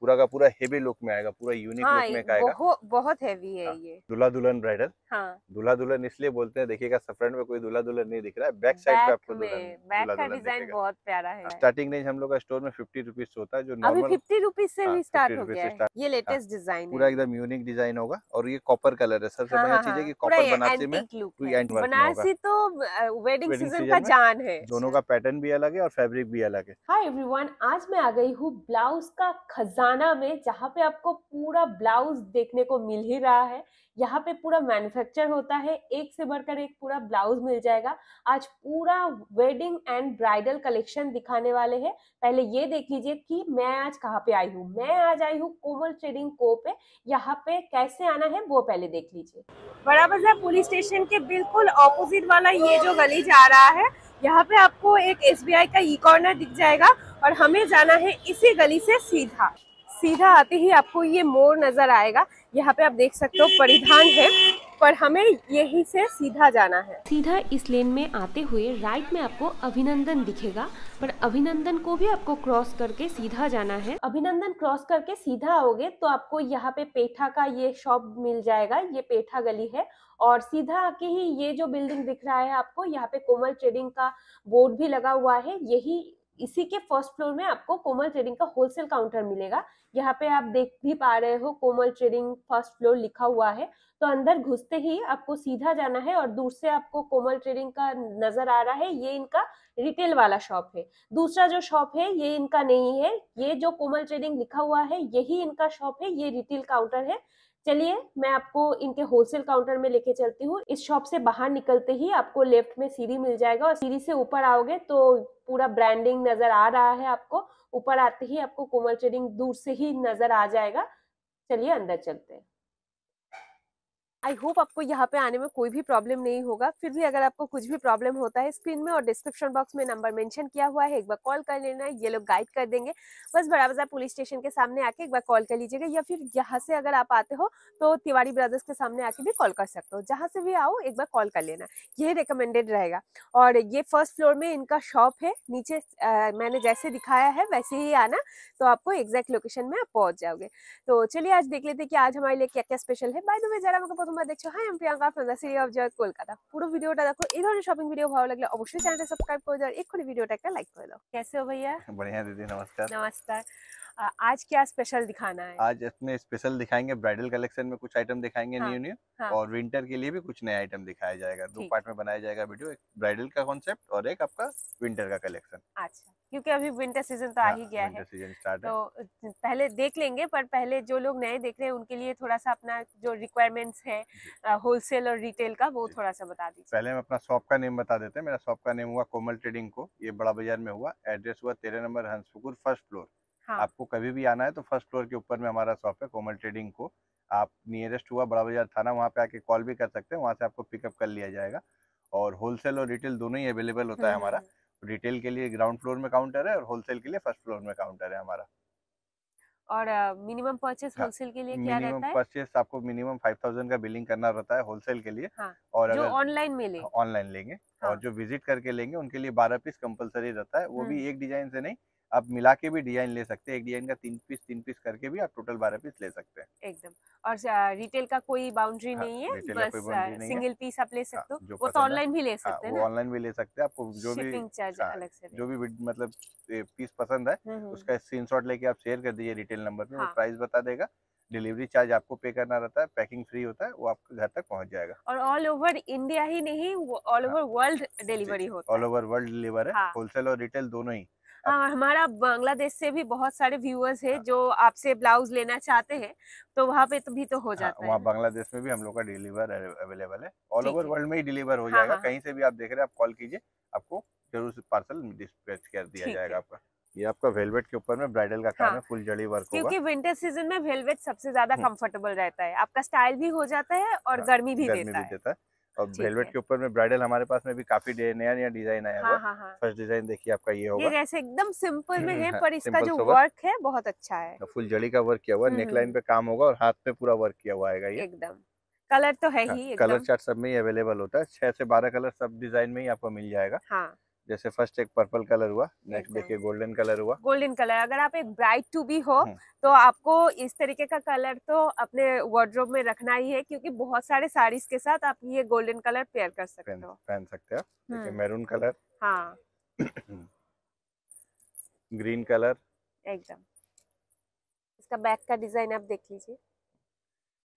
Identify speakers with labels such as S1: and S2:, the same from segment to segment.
S1: पूरा का पूरा हेवी लुक में आएगा पूरा यूनिक हाँ, लुक में का आएगा बहु,
S2: बहुत हेवी है हाँ, ये
S1: दूल्हा दुल्हन ब्राइडल हाँ दूल्हा दुल्हन इसलिए बोलते हैं देखिएगा सब फ्रंट में कोई दूल्हा दुल्हन नहीं दिख रहा है बैक साइड पे आपको बैक का डिजाइन
S2: बहुत प्यारा है
S1: स्टार्टिंग रेंज हम लोग का स्टोर में फिफ्टी रुपीज होता है जो नॉर्मल फिफ्टी
S2: रुपीज से हाँ, भी स्टार्ट हो गया है ये लेटेस्ट हाँ, डिजाइन पूरा
S1: एकदम यूनिक डिजाइन होगा और ये कॉपर कलर है सबसे हाँ, बड़ी चीज है की कॉपर बनारसी में बनारसी
S2: तो वेडिंग सीजन का जान है
S1: दोनों का पैटर्न भी अलग है और फेब्रिक भी अलग है
S2: हाय एवरीवन आज मैं आ गई हूँ ब्लाउज का खजान दुकाना में जहाँ पे आपको पूरा ब्लाउज देखने को मिल ही रहा है यहाँ पे पूरा मैन्युफैक्चर होता है एक से बढ़कर एक पूरा ब्लाउज मिल जाएगा आज पूरा वेडिंग एंड ब्राइडल कलेक्शन दिखाने वाले हैं पहले ये देख लीजिए कि मैं आज कहाँ पे आई हूँ मैं आज आई हूँ कोमल ट्रेडिंग को पे यहाँ पे कैसे आना है वो पहले देख लीजिए बड़ा बाजार पुलिस स्टेशन के बिल्कुल ऑपोजिट वाला ये जो गली जा रहा है यहाँ पे आपको एक एस का ई कॉर्नर दिख जाएगा और हमें जाना है इसी गली से सीधा सीधा आते ही आपको ये मोर नजर आएगा यहाँ पे आप देख सकते हो परिधान है पर हमें यही से सीधा जाना है सीधा इस लेन में आते हुए राइट में आपको अभिनंदन दिखेगा पर अभिनंदन को भी आपको क्रॉस करके सीधा जाना है अभिनंदन क्रॉस करके सीधा आओगे तो आपको यहाँ पे पेठा का ये शॉप मिल जाएगा ये पेठा गली है और सीधा आके ही ये जो बिल्डिंग दिख रहा है आपको यहाँ पे कोमल ट्रेडिंग का बोर्ड भी लगा हुआ है यही इसी के फर्स्ट फ्लोर में आपको कोमल ट्रेडिंग का होलसेल काउंटर मिलेगा यहाँ पे आप देख भी पा रहे हो कोमल ट्रेडिंग फर्स्ट फ्लोर लिखा हुआ है तो अंदर घुसते ही आपको सीधा जाना है और दूर से आपको कोमल ट्रेडिंग का नजर आ रहा है ये इनका रिटेल वाला शॉप है दूसरा जो शॉप है ये इनका नहीं है ये जो कोमल ट्रेडिंग लिखा हुआ है यही इनका शॉप है ये रिटेल काउंटर है चलिए मैं आपको इनके होलसेल काउंटर में लेके चलती हूँ इस शॉप से बाहर निकलते ही आपको लेफ्ट में सीढ़ी मिल जाएगा और सीढ़ी से ऊपर आओगे तो पूरा ब्रांडिंग नजर आ रहा है आपको ऊपर आते ही आपको कोमल ट्रेडिंग दूर से ही नजर आ जाएगा चलिए अंदर चलते हैं आई होप आपको यहाँ पे आने में कोई भी प्रॉब्लम नहीं होगा फिर भी अगर आपको कुछ भी प्रॉब्लम होता है स्क्रीन में और डिस्क्रिप्शन बॉक्स में नंबर मेंशन किया हुआ है एक बार कॉल कर लेना ये लोग गाइड कर देंगे बस बड़ा बाजार पुलिस स्टेशन के सामने आके एक बार कॉल कर लीजिएगा या फिर यहाँ से अगर आप आते हो तो तिवारी ब्रदर्स के सामने आके भी कॉल कर सकते हो जहाँ से भी आओ एक बार कॉल कर लेना ये रिकमेंडेड रहेगा और ये फर्स्ट फ्लोर में इनका शॉप है नीचे मैंने जैसे दिखाया है वैसे ही आना तो आपको एग्जैक्ट लोकेशन में आप पहुँच जाओगे तो चलिए आज देख लेते कि आज हमारे लिए क्या क्या स्पेशल है बाय दो जरा मेरे को প্রথমবার দেখছো হাই আমি Priyanka from the city of joy Kolkata পুরো ভিডিওটা দেখো এই ধরনের শপিং ভিডিও ভালো লাগলে অবশ্যই চ্যানেলটা সাবস্ক্রাইব করে দাও এক্ষুনি ভিডিওটা একটা লাইক করে দাও কেসে ভাইয়া
S1: বড়িয়া দিদি নমস্কার
S2: নমস্কার आज क्या स्पेशल दिखाना है
S1: आज अपने स्पेशल दिखाएंगे ब्राइडल कलेक्शन में कुछ आइटम दिखाएंगे न्यू हाँ, न्यू हाँ। और विंटर के लिए भी कुछ नया आइटम दिखाया जाएगा दो पार्ट में बनाया जाएगा वीडियो एक ब्राइडल का कॉन्सेप्ट और एक आपका विंटर का कलेक्शन
S2: अच्छा क्योंकि अभी विंटर सीजन तो आ ही हाँ, गया है तो पहले देख लेंगे पर पहले जो लोग नए देख रहे हैं उनके लिए थोड़ा सा अपना जो रिक्वायरमेंट्स है होलसेल और रिटेल का वो थोड़ा सा बता दीजिए पहले
S1: हम अपना शॉप का नेम बता देते हैं मेरा शॉप का नेम हुआ कोमल ट्रेडिंग को ये बड़ा बाजार में हुआ एड्रेस हुआ तेरह नंबर हंसपुकुर फर्स्ट फ्लोर हाँ। आपको कभी भी आना है तो फर्स्ट फ्लोर के ऊपर में हमारा शॉप है कोमल ट्रेडिंग को आप नियरेस्ट हुआ बड़ा बाजार थाना वहाँ पे आके कॉल भी कर सकते हैं वहाँ से आपको पिकअप कर लिया जाएगा और होलसेल और रिटेल दोनों ही अवेलेबल होता है हम्म, हमारा हम्म। रिटेल के लिए ग्राउंड फ्लोर में काउंटर है और होलसेल के लिए फर्स्ट फ्लोर में काउंटर है हमारा
S2: और मिनिमम परचेस हाँ। होलसेल के लिए क्या रहता है मिनिमम
S1: परचेस आपको मिनिमम 5000 का बिलिंग करना रहता है होलसेल के लिए हाँ, और जो
S2: ऑनलाइन में ले हाँ,
S1: ऑनलाइन लेंगे हाँ, और जो विजिट करके लेंगे उनके लिए 12 पीस कंपलसरी रहता है वो भी हम्म। एक डिजाइन से नहीं आप मिला के भी डिजाइन ले सकते हैं एक डिजाइन का तीन पीस तीन पीस करके भी आप टोटल बारह पीस ले सकते हैं
S2: एकदम और रिटेल का कोई बाउंड्री हाँ, नहीं है बस सिंगल पीस आप ले हाँ, सकते हो वो तो ऑनलाइन भी ले हाँ, सकते हैं
S1: ऑनलाइन भी ले सकते हैं आपको जो भी चार्ज
S2: हाँ, अलग से जो भी
S1: मतलब पीस पसंद है हम्म, हम्म। उसका स्क्रीन लेके आप शेयर कर दीजिए रिटेल नंबर पे प्राइस बता देगा डिलीवरी चार्ज आपको पे करना रहता है पैकिंग फ्री होता है वो आपके घर तक पहुंच जाएगा
S2: और ऑल ओवर इंडिया ही नहीं ऑल ओवर वर्ल्ड डिलीवरी होता है
S1: ऑल ओवर वर्ल्ड डिलीवर है होलसेल और रिटेल दोनों ही
S2: हाँ हमारा बांग्लादेश से भी बहुत सारे व्यूअर्स हैं हाँ। जो आपसे ब्लाउज लेना चाहते हैं तो वहाँ पे तो भी तो हो हाँ, जाता है वहाँ
S1: बांग्लादेश में भी हम लोग का डिलीवर अवेलेबल है ऑल ओवर वर्ल्ड में ही डिलीवर हो हाँ, जाएगा हाँ, कहीं से भी आप देख रहे हैं आप कॉल कीजिए आपको जरूर पार्सल डिस्पैच कर दिया जाएगा आपका ये आपका वेलवेट के ऊपर में ब्राइडल का काम हाँ। है फुल जड़ी वर्क क्योंकि
S2: विंटर सीजन में वेलवेट सबसे ज्यादा कंफर्टेबल हम्म। रहता है आपका स्टाइल भी हो जाता है और हाँ, गर्मी भी गर्मी देता भी है,
S1: देता है। और वेलवेट के ऊपर में ब्राइडल हमारे पास में भी काफी नया नया डिजाइन आया हाँ, हुआ हाँ, हाँ, फर्स्ट डिजाइन देखिए आपका ये होगा ये
S2: एकदम सिंपल में है पर इसका जो वर्क है बहुत अच्छा है हाँ,
S1: फुल जड़ी का वर्क किया हुआ हम्म, नेकलाइन हम्म। पे काम होगा और हाथ पे पूरा वर्क किया हुआ आएगा ये एकदम
S2: कलर तो है हाँ, ही कलर चार्ट
S1: सब में ही अवेलेबल होता है छह से बारह कलर सब डिजाइन में ही आपको मिल जाएगा हाँ जैसे फर्स्ट एक पर्पल कलर हुआ नेक्स्ट देखिए गोल्डन कलर हुआ
S2: गोल्डन कलर अगर आप एक ब्राइट टू भी हो हम्म। तो आपको इस तरीके का कलर तो अपने वार्ड्रोब में रखना ही है क्योंकि बहुत सारे साड़ीज के साथ आप ये गोल्डन कलर पेयर कर सकते हो
S1: पहन सकते हो देखिए हम्म। मैरून कलर
S2: हाँ ग्रीन कलर एकदम इसका बैक का डिजाइन आप देख लीजिए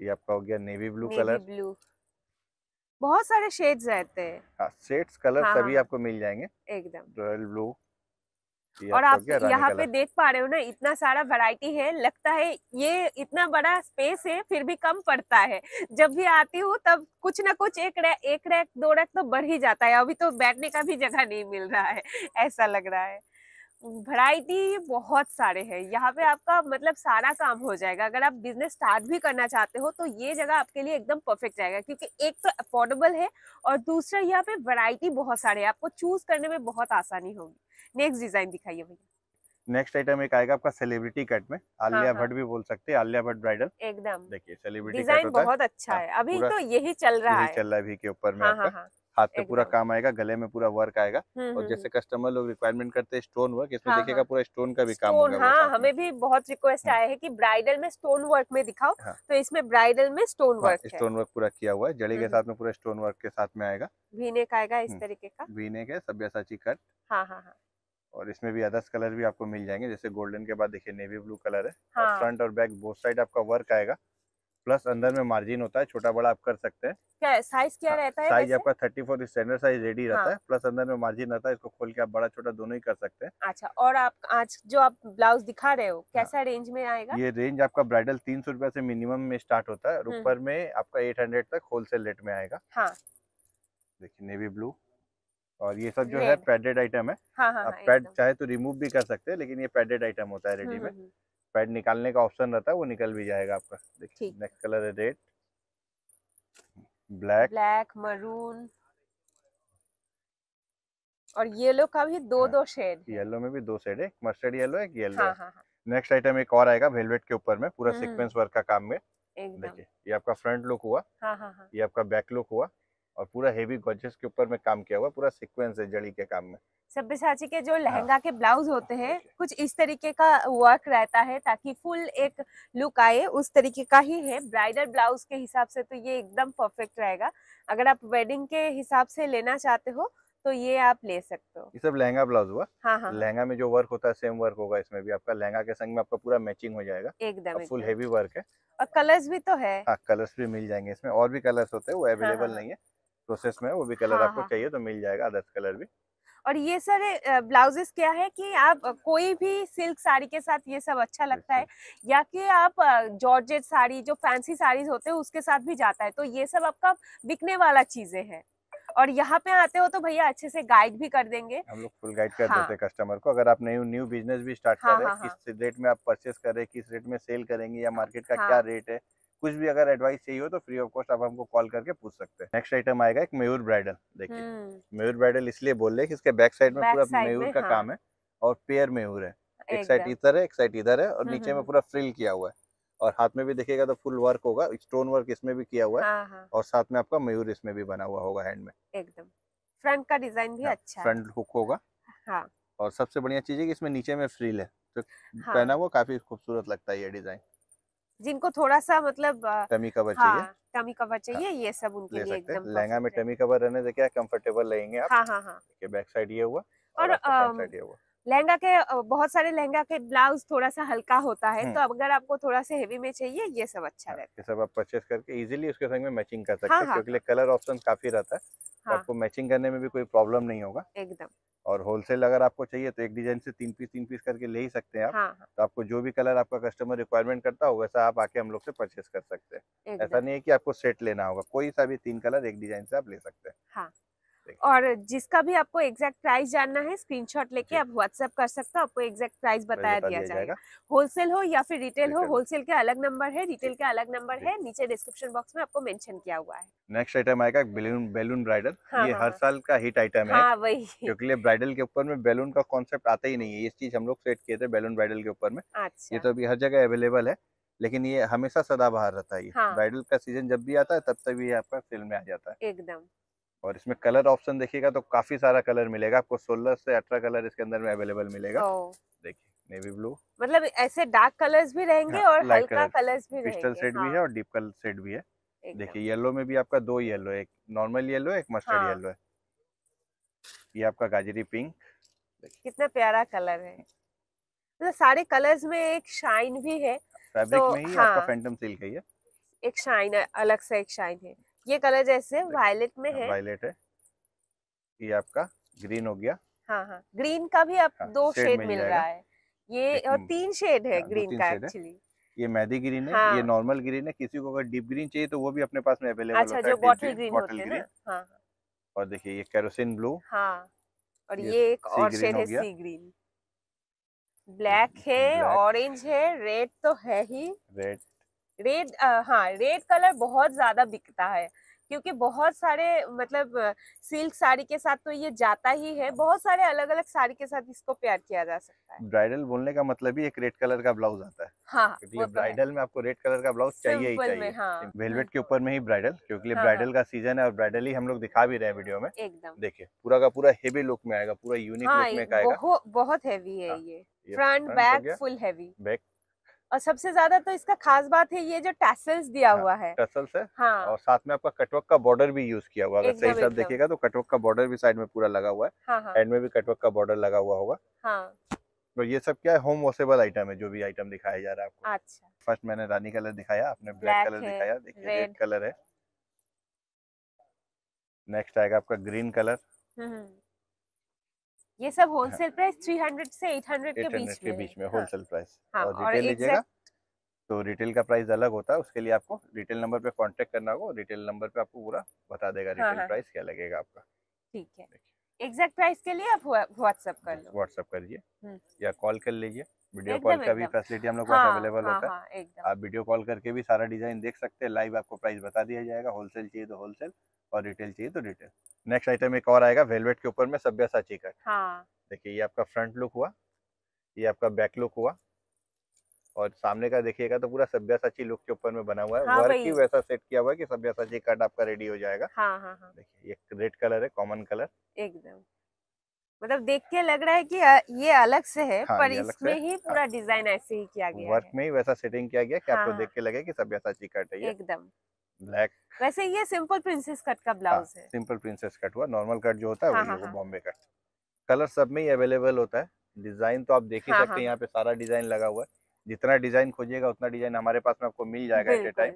S1: ये आपका हो गया नेवी ब्लू कलर
S2: ब्लू बहुत सारे शेड्स रहते हैं
S1: शेड्स हाँ, कलर हाँ, सभी हाँ। आपको मिल जाएंगे एकदम रॉयल ब्लू और आप यहाँ पे
S2: देख पा रहे हो ना इतना सारा वैरायटी है लगता है ये इतना बड़ा स्पेस है फिर भी कम पड़ता है जब भी आती हूँ तब कुछ ना कुछ एक रैक एक रैक दो रैक तो बढ़ ही जाता है अभी तो बैठने का भी जगह नहीं मिल रहा है ऐसा लग रहा है वैरायटी बहुत सारे हैं यहाँ पे आपका मतलब सारा काम हो जाएगा अगर आप बिजनेस स्टार्ट भी करना चाहते हो तो ये जगह आपके लिए एकदम परफेक्ट रहेगा क्योंकि एक तो अफोर्डेबल है और दूसरा यहाँ पे वैरायटी बहुत सारे है आपको चूज करने में बहुत आसानी होगी नेक्स्ट डिजाइन दिखाइए भैया
S1: नेक्स्ट आइटम एक आएगा आपका सेलिब्रिटी कट में हाँ, आलिया हाँ, भट्ट भी बोल सकते हैं आलिया भट्ट ब्राइडल एकदम देखिए सेलिब्रिटी डिजाइन बहुत
S2: अच्छा हाँ, है अभी तो यही चल रहा है चल
S1: रहा है अभी के ऊपर में हाँ, हाथ पे पूरा काम आएगा गले में पूरा वर्क आएगा हम्म, और जैसे कस्टमर हम्म। लोग रिक्वायरमेंट करते हैं स्टोन वर्क इसमें हाँ, देखेगा हाँ। पूरा स्टोन का भी काम होगा हाँ,
S2: हमें भी बहुत रिक्वेस्ट आया है की ब्राइडल में स्टोन वर्क में दिखाओ तो इसमें ब्राइडल में स्टोन वर्क स्टोन
S1: वर्क पूरा किया हुआ है जड़ी के हम्म, साथ में पूरा स्टोन वर्क के साथ में आएगा
S2: का आएगा इस तरीके का सब
S1: है सब्यासाची कट हाँ हाँ हाँ और इसमें भी अदर्स कलर भी आपको मिल जाएंगे जैसे गोल्डन के बाद देखिए नेवी ब्लू कलर है हाँ। और फ्रंट और बैक बोथ साइड आपका वर्क आएगा प्लस अंदर में मार्जिन होता है छोटा बड़ा आप कर सकते हैं
S2: क्या साइज क्या हाँ, रहता है साइज आपका
S1: thirty four standard size ready रहता हाँ। है प्लस अंदर में मार्जिन रहता है इसको खोल के आप बड़ा छोटा दोनों ही कर सकते हैं
S2: अच्छा और आप आज जो आप ब्लाउज दिखा रहे हो हाँ। कैसा हाँ। रेंज में आएगा ये
S1: रेंज आपका ब्राइडल तीन सौ से मिनिमम में स्टार्ट होता है हम्म। ऊपर में आपका एट हंड्रेड तक होलसेल रेट में आएगा देखिए नेवी ब्लू और ये सब जो है पैडेड आइटम है आप पैड चाहे तो रिमूव भी कर सकते हैं लेकिन ये पैडेड आइटम होता है रेडी हम्म, में हम्म, पैड निकालने का ऑप्शन रहता है वो निकल भी जाएगा आपका देखिए नेक्स्ट कलर है रेड ब्लैक
S2: ब्लैक मरून और येलो का भी दो हाँ, दो शेड
S1: येलो में भी दो शेड है मस्टर्ड येलो एक येलो हाँ, हाँ, हाँ, हाँ. नेक्स्ट आइटम एक और आएगा वेलवेट के ऊपर में पूरा सीक्वेंस हम्म। वर्क का काम में देखिए ये आपका फ्रंट लुक हुआ हाँ, हाँ, हाँ. ये आपका बैक लुक हुआ और पूरा हेवी गॉर्जेस के ऊपर में काम किया हुआ पूरा सीक्वेंस है जड़ी के काम में
S2: सब्यसाची के जो हाँ। लहंगा हाँ। के ब्लाउज होते हैं कुछ इस तरीके का वर्क रहता है ताकि फुल एक लुक आए उस तरीके का ही है ब्राइडल ब्लाउज के हिसाब से तो ये एकदम परफेक्ट रहेगा अगर आप वेडिंग के हिसाब से लेना चाहते हो तो ये आप ले सकते हो
S1: ये सब लहंगा ब्लाउज हुआ हाँ हाँ लहंगा में जो वर्क होता है सेम वर्क होगा इसमें भी आपका लहंगा के संग में आपका पूरा मैचिंग हो जाएगा
S2: एकदम फुल हेवी वर्क है और कलर्स भी तो है
S1: कलर्स हाँ, भी मिल जाएंगे इसमें और भी कलर्स होते हैं वो अवेलेबल हाँ, नहीं है प्रोसेस में वो भी कलर हाँ, आपको हाँ। चाहिए तो मिल जाएगा अदर्स कलर भी
S2: और ये सर ब्लाउजेस क्या है कि आप कोई भी सिल्क साड़ी के साथ ये सब अच्छा लगता है या कि आप जॉर्जेट साड़ी जो फैंसी साड़ीज होते हैं उसके साथ भी जाता है तो ये सब आपका बिकने वाला चीजें हैं और यहाँ पे आते हो तो भैया अच्छे से गाइड भी कर देंगे
S1: हम लोग फुल गाइड कर हाँ। देते हैं कस्टमर को अगर आप न्यू न्यू बिजनेस भी स्टार्ट हाँ, कर रहे हैं हाँ, हाँ। किस रेट में आप परचेस कर रहे हैं किस रेट में सेल करेंगे या मार्केट का हाँ, क्या रेट है कुछ भी अगर एडवाइस चाहिए हो तो फ्री ऑफ कॉस्ट आप हमको कॉल करके पूछ सकते हैं नेक्स्ट आइटम आएगा एक मयूर ब्राइडल देखिए हम्म। मयूर ब्राइडल इसलिए बोल रहे इसके बैक साइड में पूरा मयूर का हाँ। काम है और पेयर मयूर है एक साइड इधर है एक साइड इधर है और हम्म, नीचे में हम्म। पूरा फ्रिल किया हुआ है और हाथ में भी देखिएगा तो फुल वर्क होगा स्टोन वर्क इसमें भी किया हुआ है हाँ, हाँ। और साथ में आपका मयूर इसमें भी बना हुआ होगा हैंड में
S2: एकदम फ्रंट का डिजाइन भी अच्छा
S1: फ्रंट हुक होगा हाँ। और सबसे बढ़िया चीज है कि इसमें नीचे में फ्रिल है तो हाँ। पहना हुआ काफी खूबसूरत लगता है ये डिजाइन
S2: जिनको थोड़ा सा मतलब टमी कवर हाँ, चाहिए टमी कवर चाहिए हाँ, ये सब उनके लिए एकदम
S1: लहंगा में टमी कवर रहने से क्या कंफर्टेबल रहेंगे आप हाँ हाँ हाँ बैक साइड ये हुआ
S2: और, और लहंगा के बहुत सारे लहंगा के ब्लाउज थोड़ा सा हल्का होता है तो अगर आपको थोड़ा सा हेवी में चाहिए ये सब अच्छा हाँ, रहता
S1: है सब आप परचेस करके इजीली उसके संग में मैचिंग कर सकते हाँ, हैं हाँ, क्योंकि कलर ऑप्शन काफी रहता है तो हाँ, आपको मैचिंग करने में भी कोई प्रॉब्लम नहीं होगा एकदम और होलसेल अगर आपको चाहिए तो एक डिजाइन से तीन पीस तीन पीस करके ले ही सकते हैं आप हाँ।, हाँ। तो आपको जो भी कलर आपका कस्टमर रिक्वायरमेंट करता हो वैसा आप आके हम लोग से परचेस कर सकते हैं ऐसा नहीं है कि आपको सेट लेना होगा कोई सा भी तीन कलर एक डिजाइन से आप ले सकते हैं
S2: हाँ। और जिसका भी आपको एग्जैक्ट प्राइस जानना है स्क्रीनशॉट लेके आप व्हाट्सएप कर सकते हो आपको एग्जैक्ट प्राइस बताया दिया, जाएगा होलसेल हो या फिर रिटेल हो होलसेल के अलग नंबर है रिटेल के अलग नंबर है नीचे डिस्क्रिप्शन बॉक्स में आपको मेंशन किया हुआ है
S1: नेक्स्ट आइटम आएगा बेलून बेलून ब्राइडल हाँ, ये हाँ, हर हाँ। साल का हिट आइटम है हाँ, वही क्योंकि ब्राइडल के ऊपर में बैलून का कॉन्सेप्ट आता ही नहीं है ये चीज हम लोग सेट किए थे बैलून ब्राइडल के ऊपर में ये अच्छा। तो अभी हर जगह अवेलेबल है लेकिन ये हमेशा सदा बाहर रहता है ब्राइडल का सीजन जब भी आता है तब तक ये आपका सेल में आ जाता है एकदम और इसमें कलर ऑप्शन देखिएगा तो काफी सारा कलर मिलेगा आपको सोलह से अठारह कलर इसके अंदर में अवेलेबल मिलेगा oh. देखिए नेवी ब्लू
S2: मतलब ऐसे डार्क कलर्स भी रहेंगे हाँ, और हल्का कलर्स भी पिस्टल सेट हाँ। भी है और
S1: डीप कलर सेट भी है देखिए येलो में भी आपका दो येलो एक नॉर्मल येलो एक मस्टर्ड हाँ। येलो है ये आपका गाजरी पिंक
S2: कितना प्यारा कलर है मतलब सारे कलर्स में एक शाइन भी है फैब्रिक तो में ही आपका
S1: फैंटम हाँ। सिल्क है ये
S2: एक शाइन अलग सा एक शाइन है ये कलर जैसे वायलेट में हाँ, है
S1: वायलेट है ये आपका ग्रीन हो गया
S2: हाँ हाँ ग्रीन का भी आप हाँ, दो शेड मिल रहा है ये और हम्म, तीन शेड है ग्रीन हाँ, का एक्चुअली
S1: ये मैदी ग्रीन है हाँ। ये नॉर्मल ग्रीन है किसी को अगर डीप ग्रीन चाहिए तो वो भी अपने पास में अवेलेबल अच्छा, जो बॉटल ग्रीन होते ग्रीन हाँ, हाँ। और देखिए ये कैरोसिन ब्लू
S2: हाँ। और ये, ये एक और शेड है सी ग्रीन ब्लैक है ऑरेंज है रेड तो है ही रेड रेड uh, हाँ रेड कलर बहुत ज़्यादा बिकता है क्योंकि बहुत सारे मतलब सिल्क साड़ी के साथ तो ये जाता ही है बहुत सारे अलग अलग साड़ी के साथ इसको प्यार किया जा सकता
S1: है ब्राइडल बोलने का मतलब ही एक रेड कलर का ब्लाउज आता है
S2: हाँ, तो ब्राइडल
S1: है। में आपको रेड कलर का ब्लाउज चाहिए ही चाहिए हाँ। वेलवेट के ऊपर में ही ब्राइडल क्योंकि हाँ। ब्राइडल हाँ। का सीजन है और ब्राइडल ही हम लोग दिखा भी रहे हैं वीडियो में एकदम देखिए पूरा का पूरा हेवी लुक में आएगा पूरा यूनिक लुक हाँ, में आएगा
S2: बहुत हेवी है हाँ, ये front back full heavy back और सबसे ज्यादा तो इसका खास बात है ये जो टैसल्स दिया हाँ, हुआ है
S1: टैसल्स है हाँ और साथ में आपका कटवक का बॉर्डर भी यूज किया हुआ अगर सही साथ देखिएगा तो कटवक का बॉर्डर भी साइड में पूरा लगा हुआ है हाँ, हाँ, में भी कटवक का बॉर्डर लगा हुआ होगा हाँ तो ये सब क्या है होम वॉशेबल आइटम है जो भी आइटम दिखाया जा रहा है आपको अच्छा फर्स्ट मैंने रानी कलर दिखाया आपने ब्लैक कलर दिखाया देखिए रेड कलर है नेक्स्ट आएगा आपका ग्रीन हम्म। कलर
S2: ये सब होलसेल प्राइस 300 से 800 के बीच के बीच में होलसेल प्राइस हाँ, और रिटेल लीजिएगा
S1: तो रिटेल का प्राइस अलग होता है उसके लिए आपको रिटेल नंबर पे कांटेक्ट करना होगा रिटेल नंबर पे आपको पूरा बता देगा रिटेल हाँ, प्राइस हाँ। क्या लगेगा आपका
S2: ठीक है एग्जैक्ट प्राइस के लिए आप व्हाट्सएप कर
S1: लो व्हाट्सएप करिए हम्म। या कॉल कर लीजिए वीडियो कॉल का भी फैसिलिटी हम लोग के अवेलेबल होता है आप वीडियो कॉल करके भी सारा डिजाइन देख सकते हैं लाइव आपको प्राइस बता दिया जाएगा होलसेल चाहिए तो होलसेल और रिटेल चाहिए तो रिटेल नेक्स्ट आइटम एक और आएगा वेलवेट के ऊपर में सभ्य साची कट हाँ। देखिए ये आपका फ्रंट लुक हुआ ये आपका बैक लुक हुआ और सामने का देखिएगा तो पूरा सभ्यासाची लुक के ऊपर में बना हुआ है हाँ वर्क ही वैसा सेट किया हुआ है कि सभ्यासाची कट आपका रेडी हो जाएगा
S2: हाँ, हाँ, हाँ। देखिए
S1: ये रेड कलर है कॉमन कलर
S2: एकदम मतलब देख के लग रहा है कि ये अलग से है हाँ, पर इसमें ही हाँ। पूरा डिजाइन ऐसे ही किया गया
S1: वर्क में ही वैसा सेटिंग किया गया कि हाँ, आपको देख के लगे कि सब ऐसा चिकट है एकदम ब्लैक
S2: वैसे ये सिंपल प्रिंसेस कट का ब्लाउज हाँ,
S1: है सिंपल प्रिंसेस कट हुआ नॉर्मल कट जो होता है हाँ, हाँ वो हाँ। बॉम्बे कट कलर सब में ही अवेलेबल होता है डिजाइन तो आप देख ही सकते हैं यहाँ पे सारा डिजाइन लगा हुआ है जितना डिजाइन खोजिएगा उतना डिजाइन हमारे पास में आपको मिल जाएगा at a time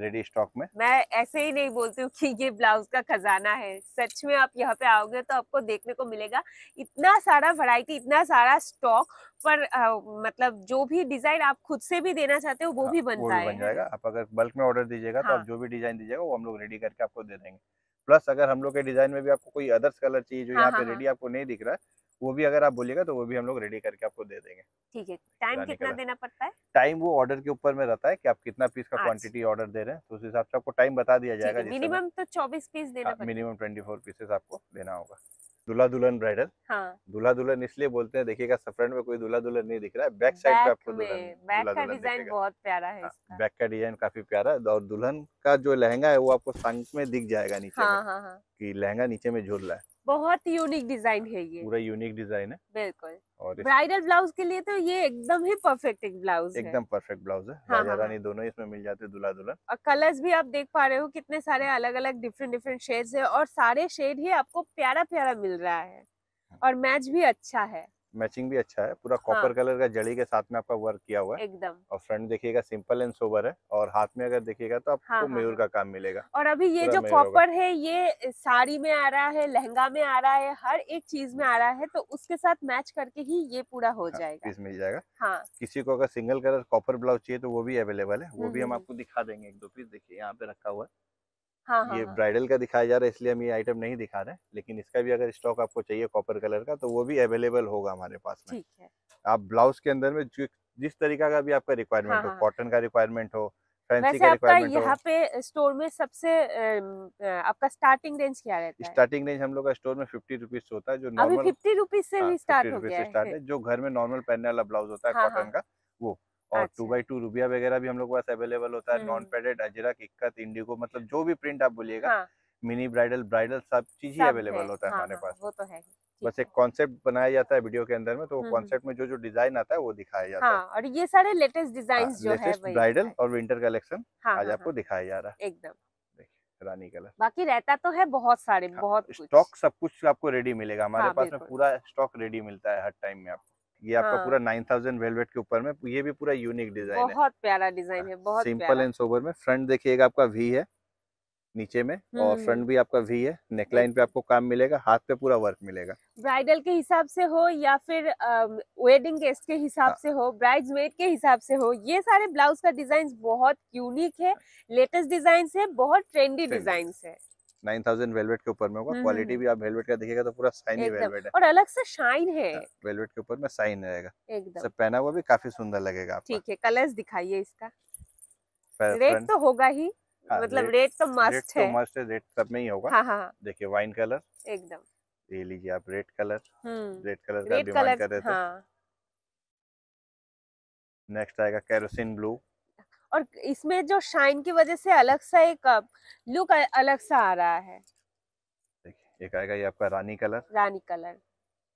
S1: ready stock में
S2: मैं ऐसे ही नहीं बोलती हूँ कि ये ब्लाउज का खजाना है सच में आप यहाँ पे आओगे तो आपको देखने को मिलेगा इतना सारा वैरायटी इतना सारा स्टॉक पर आ, मतलब जो भी डिजाइन आप खुद से भी देना चाहते हो वो आ, हाँ, भी बनता वो भी बन जाएगा आप
S1: अगर बल्क में ऑर्डर दीजिएगा हाँ। तो आप हाँ। जो भी डिजाइन दीजिएगा वो हम लोग रेडी करके आपको दे देंगे प्लस अगर हम लोग के डिजाइन में भी आपको कोई अदर्स कलर चाहिए जो हाँ, यहाँ पे रेडी आपको नहीं दिख रहा वो भी अगर आप बोलिएगा तो वो भी हम लोग रेडी करके आपको दे देंगे
S2: ठीक है टाइम कितना देना पड़ता है
S1: टाइम वो ऑर्डर के ऊपर में रहता है कि आप कितना पीस का क्वांटिटी ऑर्डर दे रहे हैं तो उस हिसाब से आपको टाइम बता दिया जाएगा मिनिमम
S2: तो चौबीस पीस देना
S1: मिनिमम ट्वेंटी फोर पीसेस आपको देना होगा दूल्हा दुल्हन ब्राइडल हाँ। दूल्हा दुल्हन इसलिए बोलते हैं देखिएगा फ्रंट में कोई दूल्हा दुल्हन नहीं दिख रहा है बैक साइड पे आपको बैक का डिजाइन
S2: बहुत प्यारा है बैक
S1: हाँ, का डिजाइन काफी प्यारा है और दुल्हन का जो लहंगा है वो आपको संग में दिख जाएगा नीचे हाँ, में हाँ, हाँ। कि लहंगा नीचे में झूल रहा है
S2: बहुत यूनिक डिजाइन है ये पूरा
S1: यूनिक डिजाइन है बिल्कुल और ब्राइडल
S2: ब्लाउज के लिए तो ये एकदम ही परफेक्ट एक ब्लाउज एकदम
S1: परफेक्ट ब्लाउज है हाँ, हाँ। रानी हाँ। दोनों इसमें मिल जाते हैं दुला दुल्हन
S2: और कलर्स भी आप देख पा रहे हो कितने सारे अलग अलग डिफरेंट डिफरेंट शेड्स है और सारे शेड ही आपको प्यारा प्यारा मिल रहा है हाँ। और मैच भी अच्छा है
S1: मैचिंग भी अच्छा है पूरा हाँ। कॉपर हाँ। कलर का जड़ी के साथ में आपका वर्क किया हुआ है एकदम और फ्रंट देखिएगा सिंपल एंड सोबर है और हाथ में अगर देखिएगा तो आपको हाँ, हाँ मयूर हाँ। का काम मिलेगा और अभी ये जो कॉपर
S2: है ये साड़ी में आ रहा है लहंगा में आ रहा है हर एक चीज में आ रहा है तो उसके साथ मैच करके ही ये पूरा हो जाएगा
S1: पीस मिल जाएगा किसी को अगर सिंगल कलर कॉपर ब्लाउज चाहिए तो वो भी अवेलेबल है वो भी हम हम्म। आपको दिखा देंगे एक दो पीस देखिए यहाँ पे रखा हुआ है हाँ, हाँ, ये हाँ, ब्राइडल का दिखाया जा रहा है इसलिए हम ये आइटम नहीं दिखा रहे लेकिन इसका भी अगर स्टॉक आपको चाहिए कॉपर कलर का तो वो भी अवेलेबल होगा हमारे पास में आप ब्लाउज के अंदर में जिस तरीका का भी आपका रिक्वायरमेंट हाँ, हो कॉटन हाँ। का रिक्वायरमेंट हो वैसे आपका यहाँ
S2: पे स्टोर में सबसे आपका स्टार्टिंग रेंज क्या रहता
S1: है स्टार्टिंग रेंज हम लोग का स्टोर में फिफ्टी रुपीज होता है जो नॉर्मल फिफ्टी
S2: रुपीज से ही स्टार्ट हो गया है
S1: जो घर में नॉर्मल पहनने वाला ब्लाउज होता है कॉटन का वो और टू बाई टू रूबिया वगैरह भी हम लोग पास अवेलेबल होता है नॉन हम्म। पेडेड अजरक इक्कत इंडिगो मतलब जो भी प्रिंट आप बोलिएगा मिनी ब्राइडल ब्राइडल सब चीज ही अवेलेबल होता है हाँ, हमारे हाँ, पास वो तो है बस एक कॉन्सेप्ट बनाया जाता है वीडियो के अंदर में तो कॉन्सेप्ट हम्म, हम्म। में जो जो डिजाइन आता है वो दिखाया जाता हाँ,
S2: है और ये सारे लेटेस्ट डिजाइन हाँ, जो है ब्राइडल
S1: और विंटर कलेक्शन हाँ, आज हाँ, आपको दिखाया जा रहा है एकदम रानी कलर
S2: बाकी रहता तो है बहुत सारे हाँ, बहुत स्टॉक
S1: सब कुछ आपको रेडी मिलेगा हमारे पास में पूरा स्टॉक रेडी मिलता है हर टाइम में आपको ये हाँ। आपका पूरा थाउजेंड वेलवेट के ऊपर में ये भी पूरा यूनिक डिजाइन है बहुत
S2: प्यारा डिजाइन है बहुत सिंपल एंड
S1: सोबर में फ्रंट देखिएगा आपका वी है नीचे में और हम्म। फ्रंट भी आपका वी है नेकलाइन पे आपको काम मिलेगा हाथ पे पूरा वर्क मिलेगा
S2: ब्राइडल के हिसाब से हो या फिर वेडिंग गेस्ट के हिसाब हाँ। से हो ब्राइड्समेड के हिसाब से हो ये सारे ब्लाउज का डिजाइन बहुत यूनिक है लेटेस्ट डिजाइन है बहुत ट्रेंडी डिजाइन है
S1: नाइन थाउजेंड वेलवेट के ऊपर में होगा हम्म, हम्म, क्वालिटी हम्म। भी आप वेलवेट का देखिएगा तो पूरा शाइन ही वेलवेट है और
S2: अलग से शाइन है हाँ,
S1: वेलवेट के ऊपर में शाइन रहेगा एकदम सब पहना हुआ भी काफी सुंदर लगेगा
S2: ठीक है कलर्स दिखाइए इसका रेट तो होगा ही हाँ, मतलब रेड तो मस्ट तो है
S1: मस्ट है रेड सब में ही होगा हाँ, हाँ, हाँ, देखिए वाइन कलर
S2: एकदम
S1: ये लीजिए आप रेड कलर रेड कलर का डिमांड कर रहे थे हाँ। नेक्स्ट आएगा कैरोसिन ब्लू
S2: और इसमें जो शाइन की वजह से अलग सा एक लुक अलग सा आ रहा है
S1: एक आएगा ये आपका रानी कलर
S2: रानी कलर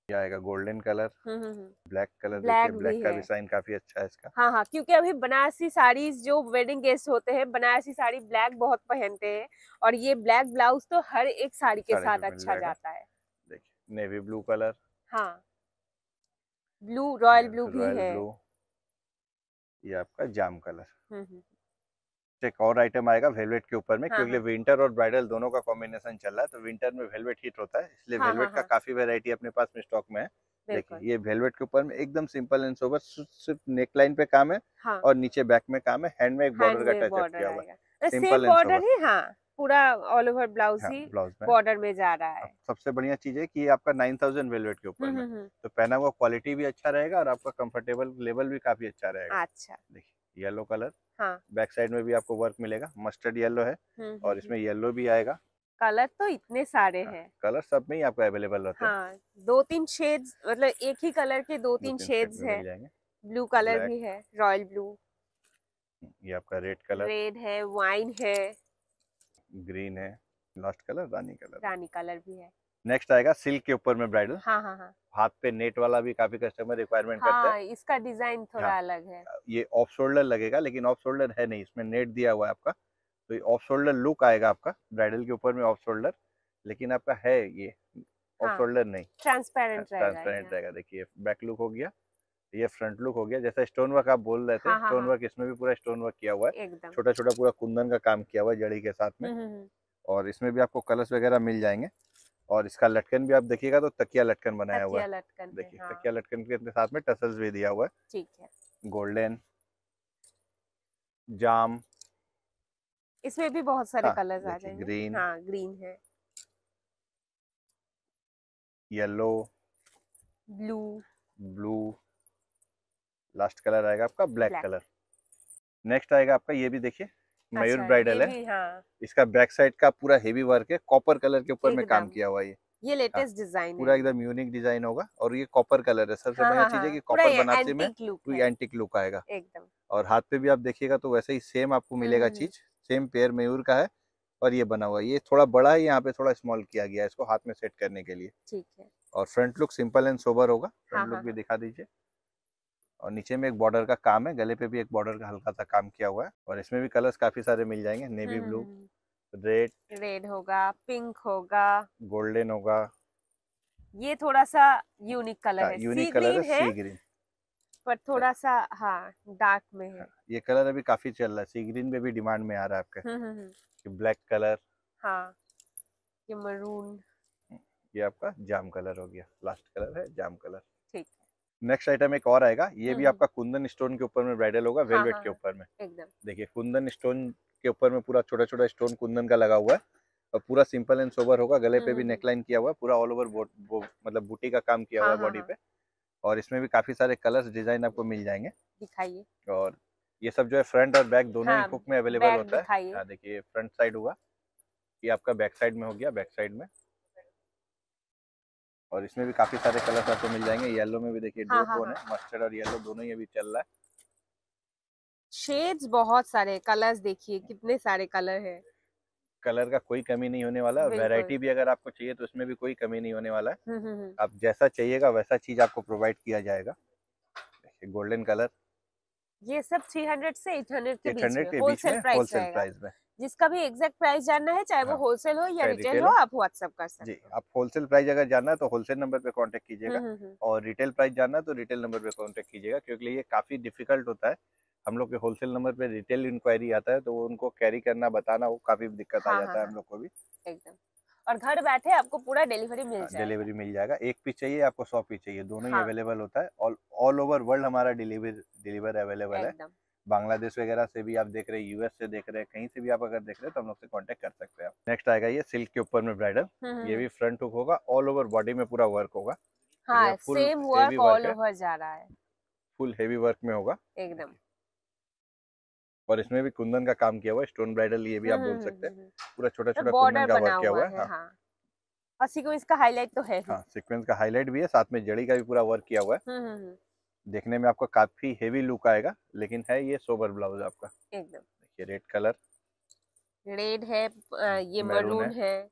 S1: ये आएगा गोल्डन कलर
S2: हम्म, हम्म, हम्म।
S1: ब्लैक कलर ब्लैक, ब्लैक का साइन काफी अच्छा है इसका
S2: हाँ हाँ क्योंकि अभी बनारसी साड़ी जो वेडिंग गेस्ट होते हैं बनारसी साड़ी ब्लैक बहुत पहनते हैं और ये ब्लैक ब्लाउज तो हर एक साड़ी के साथ अच्छा जाता है
S1: देखिए नेवी ब्लू कलर
S2: हाँ ब्लू रॉयल ब्लू भी है
S1: ये आपका जाम कलर हम्म, हम्म, हम्म। तो एक और आइटम आएगा वेलवेट के ऊपर में हाँ, क्योंकि विंटर हाँ। और ब्राइडल दोनों का कॉम्बिनेशन चल रहा है तो विंटर में वेलवेट हिट होता है
S2: इसलिए हाँ, वेलवेट हाँ, का हाँ।
S1: काफी वेरायटी अपने पास में स्टॉक में है देखिए ये वेलवेट के ऊपर में एकदम सिंपल एंड सोबर सिर्फ नेक लाइन पे काम है हाँ, और नीचे बैक में काम है हैंड में एक बॉर्डर का टच किया हुआ है सिंपल एंड
S2: हाँ, पूरा ऑल ओवर ब्लाउज ही बॉर्डर में जा रहा है
S1: सबसे बढ़िया चीज है कि ये आपका 9000 वेलवेट के ऊपर तो पहना हुआ क्वालिटी भी अच्छा रहेगा और आपका कंफर्टेबल लेवल भी काफी अच्छा रहेगा अच्छा देखिए येलो कलर हाँ बैक साइड में भी आपको वर्क मिलेगा मस्टर्ड येलो है हम्म, और हम्म, इसमें हम्म। येलो भी आएगा
S2: कलर तो इतने सारे हाँ, हैं
S1: कलर सब में ही आपको अवेलेबल होते हैं
S2: हाँ, दो तीन शेड्स मतलब एक ही कलर के दो तीन, तीन शेड्स हैं ब्लू कलर भी है रॉयल ब्लू
S1: ये आपका रेड कलर
S2: रेड है वाइन है
S1: ग्रीन है लास्ट कलर रानी कलर
S2: रानी कलर भी है
S1: नेक्स्ट आएगा सिल्क के ऊपर में ब्राइडल हाँ हाँ हा। हाथ पे नेट वाला भी काफी कस्टमर रिक्वायरमेंट हाँ, करते हैं
S2: हाँ, इसका डिजाइन थोड़ा हाँ, अलग है
S1: ये ऑफ शोल्डर लगेगा लेकिन ऑफ शोल्डर है नहीं इसमें नेट दिया हुआ है आपका तो ये ऑफ शोल्डर लुक आएगा आपका ब्राइडल के ऊपर में ऑफ शोल्डर लेकिन आपका है ये ऑफ शोल्डर हाँ। नहीं
S2: ट्रांसपेरेंट हाँ, ट्रांसपेरेंट
S1: रहेगा देखिये बैक लुक हो गया ये फ्रंट लुक हो गया जैसा स्टोन वर्क आप बोल रहे थे हाँ, स्टोन वर्क इसमें भी पूरा स्टोन वर्क किया हुआ है छोटा छोटा पूरा कुंदन का काम किया हुआ है जड़ी के साथ में हम्म, हम्म, हम्म। और इसमें भी आपको कलर्स वगैरह मिल जाएंगे और इसका लटकन भी आप देखिएगा तो तकिया लटकन बनाया हुआ है
S2: देखिए हाँ। तकिया
S1: लटकन के साथ में टसल्स भी दिया हुआ है ठीक है गोल्डन जाम
S2: इसमें भी बहुत सारे हाँ, कलर्स आ जाएंगे ग्रीन हाँ ग्रीन है yellow blue
S1: blue last colour आएगा आपका ब्लैक, ब्लैक। कलर नेक्स्ट आएगा आपका ये भी देखिए मयूर अच्छा, ब्राइडल है हाँ। इसका बैक साइड का पूरा हेवी वर्क है कॉपर कलर के ऊपर में काम किया हुआ ये
S2: ये लेटेस्ट हाँ, डिजाइन पूरा
S1: एकदम यूनिक डिजाइन होगा और ये कॉपर कलर है सबसे हाँ, बढ़िया चीज है कि कॉपर बनाते में कोई एंटिक लुक आएगा एकदम और हाथ पे भी आप देखिएगा तो वैसे ही सेम आपको मिलेगा चीज सेम पेयर मयूर का है और ये बना हुआ ये थोड़ा बड़ा है यहाँ पे थोड़ा स्मॉल किया गया है इसको हाथ में सेट करने के लिए ठीक है और front look simple and sober होगा फ्रंट लुक भी दिखा दीजिए और नीचे में एक बॉर्डर का काम है गले पे भी एक बॉर्डर का हल्का सा काम किया हुआ है और इसमें भी कलर्स काफी सारे मिल जाएंगे नेवी ब्लू
S2: हम्म। रेड रेड होगा पिंक होगा
S1: गोल्डन होगा
S2: ये थोड़ा सा यूनिक कलर हाँ, है यूनिक कलर है सी ग्रीन पर हाँ। थोड़ा सा हाँ डार्क में है हाँ,
S1: ये कलर अभी काफी चल रहा है सी ग्रीन में भी डिमांड में आ रहा है आपका हम्म,
S2: हम्म, ब्लैक कलर हाँ ये मरून
S1: ये आपका जाम कलर हो गया लास्ट कलर है जाम कलर ठीक नेक्स्ट आइटम एक और आएगा ये भी हम्म। आपका कुंदन स्टोन के ऊपर में ब्राइडल होगा हाँ, वेलवेट हाँ, के हाँ। ऊपर में देखिए कुंदन स्टोन के ऊपर में पूरा छोटा छोटा स्टोन कुंदन का लगा हुआ है और पूरा सिंपल एंड सोबर होगा गले पे भी हम्म। नेकलाइन किया हुआ है पूरा ऑल ओवर मतलब बूटी का काम किया हुआ है बॉडी पे और इसमें भी काफी सारे कलर्स डिजाइन आपको मिल जाएंगे दिखाइए और ये सब जो है फ्रंट और बैक दोनों हाँ, ही में अवेलेबल होता है देखिए फ्रंट साइड हुआ ये आपका बैक साइड में हो गया बैक साइड में और इसमें भी काफी सारे कलर आपको मिल जाएंगे येलो में भी देखिए हाँ, हाँ, हाँ। मस्टर्ड और येलो दोनों ही अभी चल रहा है
S2: शेड्स बहुत सारे कलर्स देखिए कितने सारे कलर हैं
S1: कलर का कोई कमी नहीं होने वाला वैरायटी भी अगर आपको चाहिए तो उसमें भी कोई कमी नहीं होने वाला है हम्म, हम्म, हम्म। आप जैसा चाहिएगा वैसा चीज आपको प्रोवाइड किया जाएगा गोल्डन कलर
S2: ये सब 300 से 800 के बीच में होलसेल प्राइस में जिसका भी एग्जैक्ट प्राइस जानना है चाहे वो होलसेल हाँ, हो या रिटेल हो आप व्हाट्सएप कर सकते जी
S1: आप होलसेल प्राइस अगर जानना है तो होलसेल नंबर पे कांटेक्ट कीजिएगा हम्म, हम्म, हम्म। और रिटेल प्राइस जानना है तो रिटेल नंबर पे कांटेक्ट कीजिएगा क्योंकि ये काफी डिफिकल्ट होता है हम लोग के होलसेल नंबर पे रिटेल इंक्वायरी आता है तो उनको कैरी करना बताना वो काफी दिक्कत आ हाँ, जाता हाँ, है हम लोग को भी
S2: एकदम और घर बैठे आपको पूरा डिलीवरी मिल जाएगा
S1: डिलीवरी मिल जाएगा एक पीस चाहिए आपको सौ पीस चाहिए दोनों ही अवेलेबल होता है ऑल ओवर वर्ल्ड हमारा डिलीवरी डिलीवर अवेलेबल है बांग्लादेश वगैरह से भी आप देख रहे हैं यूएस से देख रहे हैं कहीं से भी आप अगर देख रहे हैं तो हम लोग से कांटेक्ट कर सकते हैं आप नेक्स्ट आएगा ये सिल्क के ऊपर में ब्राइडल हम्म, हम्म, ये भी फ्रंट हम्म। हुक होगा ऑल ओवर बॉडी में पूरा वर्क होगा
S2: सेम वर्क ऑल ओवर जा रहा है
S1: फुल हेवी वर्क में होगा एकदम और इसमें भी कुंदन का काम किया हुआ स्टोन ब्राइडल ये भी आप बोल सकते हैं पूरा छोटा छोटा कुंदन का वर्क किया हुआ है हाँ।
S2: हाँ। और सीक्वेंस का हाईलाइट तो है हाँ
S1: सीक्वेंस का हाईलाइट भी है साथ में जड़ी का भी पूरा वर्क किया हुआ है देखने में आपका काफी हेवी लुक आएगा लेकिन है ये सोबर ब्लाउज आपका
S2: एकदम रेड कलर रेड है ये मरून है, है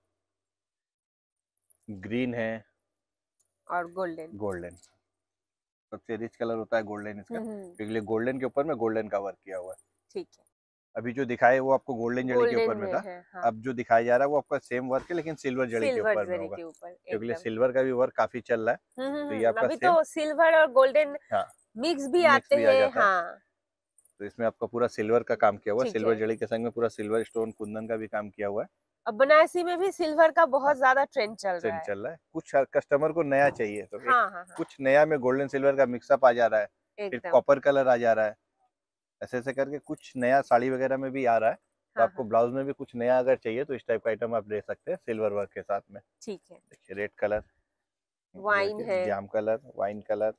S1: ग्रीन है
S2: और गोल्डन
S1: गोल्डन सबसे रिच कलर होता है गोल्डन इसका गोल्डन हम्म। के ऊपर में गोल्डन का वर्क किया हुआ है ठीक है अभी जो दिखाए वो आपको गोल्डन जड़ी के ऊपर में था हाँ। अब जो दिखाया जा रहा है वो आपका सेम वर्क है लेकिन सिल्वर जड़ी के ऊपर में होगा
S2: क्योंकि
S1: सिल्वर का भी वर्क काफी चल रहा है हम्म, हम्म, तो ये हम्म, आपका तो
S2: सिल्वर और गोल्डन मिक्स हाँ। भी आते हैं हाँ।
S1: तो इसमें आपका पूरा सिल्वर का काम किया हुआ है सिल्वर जड़ी के संग में पूरा सिल्वर स्टोन कुंदन का भी काम किया हुआ है
S2: अब बनारसी में भी सिल्वर का बहुत ज्यादा ट्रेंड चल रहा है चल
S1: रहा है कुछ कस्टमर को नया हाँ, चाहिए तो हाँ, हाँ, हाँ। कुछ नया में गोल्डन सिल्वर का मिक्सअप आ जा रहा है फिर कॉपर कलर आ जा रहा है ऐसे ऐसे करके कुछ नया साड़ी वगैरह में भी आ रहा है तो हाँ, आपको हाँ। ब्लाउज में भी कुछ नया अगर चाहिए तो इस टाइप का आइटम आप ले सकते हैं सिल्वर वर्क के साथ में ठीक है देखिए रेड कलर
S2: वाइन है jam
S1: colour wine colour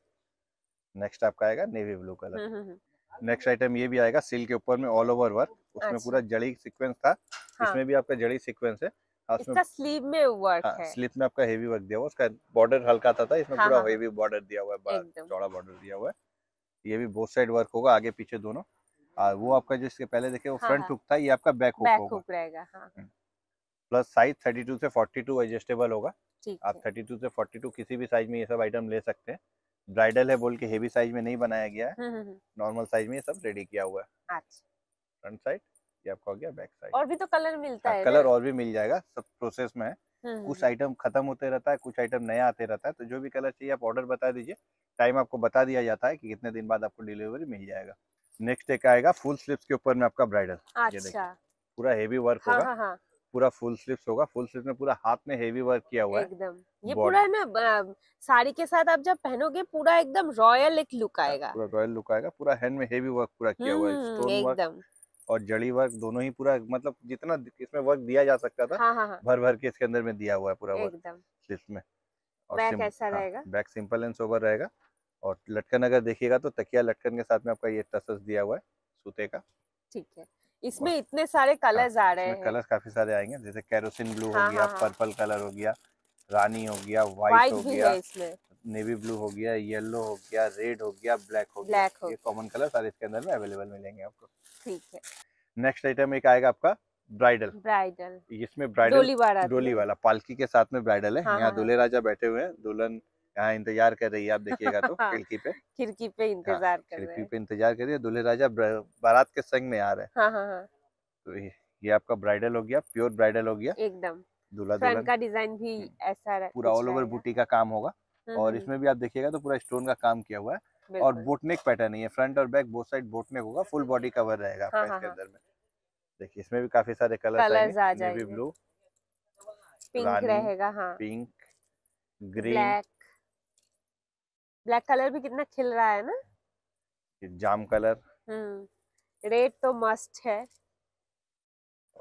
S1: next आपका आएगा navy blue colour next item ये भी आएगा सिल्क के ऊपर में ऑल ओवर वर्क उसमें अच्छा। पूरा जड़ी सिक्वेंस था हाँ। इसमें भी आपका जड़ी सिक्वेंस है हाँ, इसका
S2: स्लीव में वर्क हाँ, है स्लीव
S1: में आपका हेवी वर्क दिया हुआ उसका बॉर्डर हल्का था, था इसमें हाँ, पूरा हेवी बॉर्डर दिया हुआ है चौड़ा बॉर्डर दिया हुआ है ये भी बोथ साइड वर्क होगा आगे पीछे दोनों और वो आपका जो इसके पहले देखे वो हाँ, फ्रंट हुक हाँ। था ये आपका बैक हुक
S2: होगा हाँ।
S1: प्लस साइज 32 से 42 एडजस्टेबल होगा आप 32 से 42 किसी भी साइज में ये सब आइटम ले सकते हैं ब्राइडल है बोल के हेवी साइज में नहीं बनाया गया है नॉर्मल हम्म, साइज हम्म, हम्म। में ये सब रेडी किया हुआ है फ्रंट अच्छा। साइड ये आपका हो गया बैक साइड और
S2: भी तो कलर मिलता हाँ, है कलर और
S1: भी मिल जाएगा सब प्रोसेस में है हम्म, कुछ आइटम हम्म। खत्म होते रहता है कुछ आइटम नया आते रहता है तो जो भी कलर चाहिए आप ऑर्डर बता दीजिए टाइम आपको बता दिया जाता है की कितने दिन बाद आपको डिलीवरी मिल जाएगा नेक्स्ट एक आएगा फुल स्लीव्स के ऊपर में आपका ब्राइडल अच्छा। पूरा हेवी हाँ, वर्क होगा हाँ, पूरा फुल स्लीव्स होगा फुल स्लीव्स में पूरा हाथ में हेवी वर्क किया हुआ है एकदम
S2: ये पूरा है ना साड़ी के साथ आप जब पहनोगे पूरा एकदम रॉयल एक लुक आएगा
S1: पूरा रॉयल लुक आएगा पूरा हैंड में हेवी वर्क पूरा किया हुआ है स्टोन हम्म, वर्क और जड़ी वर्क दोनों ही पूरा मतलब जितना इसमें वर्क दिया जा सकता था हाँ, हाँ, हाँ, भर भर के इसके अंदर में दिया हुआ है पूरा वर्क इसमें बैक ऐसा हाँ, रहेगा बैक सिंपल एंड सोबर रहेगा और लटकन अगर देखिएगा तो तकिया लटकन के साथ में आपका ये तसस दिया हुआ है सूते का
S2: ठीक है इसमें इतने सारे हाँ, कलर्स आ रहे हैं
S1: कलर्स काफी सारे आएंगे जैसे कैरोसिन ब्लू हो गया पर्पल कलर हो गया रानी हो गया व्हाइट हो गया नेवी ब्लू हो गया येलो हो गया रेड हो गया ब्लैक हो गया ये कॉमन कलर सारे इसके अंदर में अवेलेबल मिलेंगे आपको ठीक है नेक्स्ट आइटम एक आएगा आपका ब्राइडल ब्राइडल इसमें ब्राइडल डोली वाला डोली वाला पालकी के साथ में ब्राइडल है हाँ, यहाँ हाँ, दूल्हे हाँ। राजा बैठे हुए हैं दुल्हन यहाँ इंतजार कर रही है आप देखिएगा तो खिड़की पे
S2: खिड़की पे इंतजार कर रही खिड़की
S1: पे इंतजार कर रही है दूल्हे राजा बारात के संग में आ रहे हैं तो ये आपका ब्राइडल हो गया प्योर ब्राइडल हो गया एकदम दूल्हा दुल्हन का
S2: डिजाइन भी हम्म। ऐसा पूरा ऑल ओवर
S1: बूटी का काम होगा हम्म, और हम्म। इसमें भी आप देखिएगा तो पूरा स्टोन का काम किया हुआ है और बोटनेक पैटर्न है फ्रंट और बैक बोथ साइड बोटनेक होगा फुल बॉडी कवर रहेगा हाँ, हाँ, इसके हाँ। अंदर में देखिए इसमें भी काफी सारे कलर आ ब्लू
S2: पिंक रहेगा हाँ
S1: pink green black
S2: black colour भी कितना खिल रहा है ना
S1: जाम कलर
S2: हम्म रेड तो मस्ट है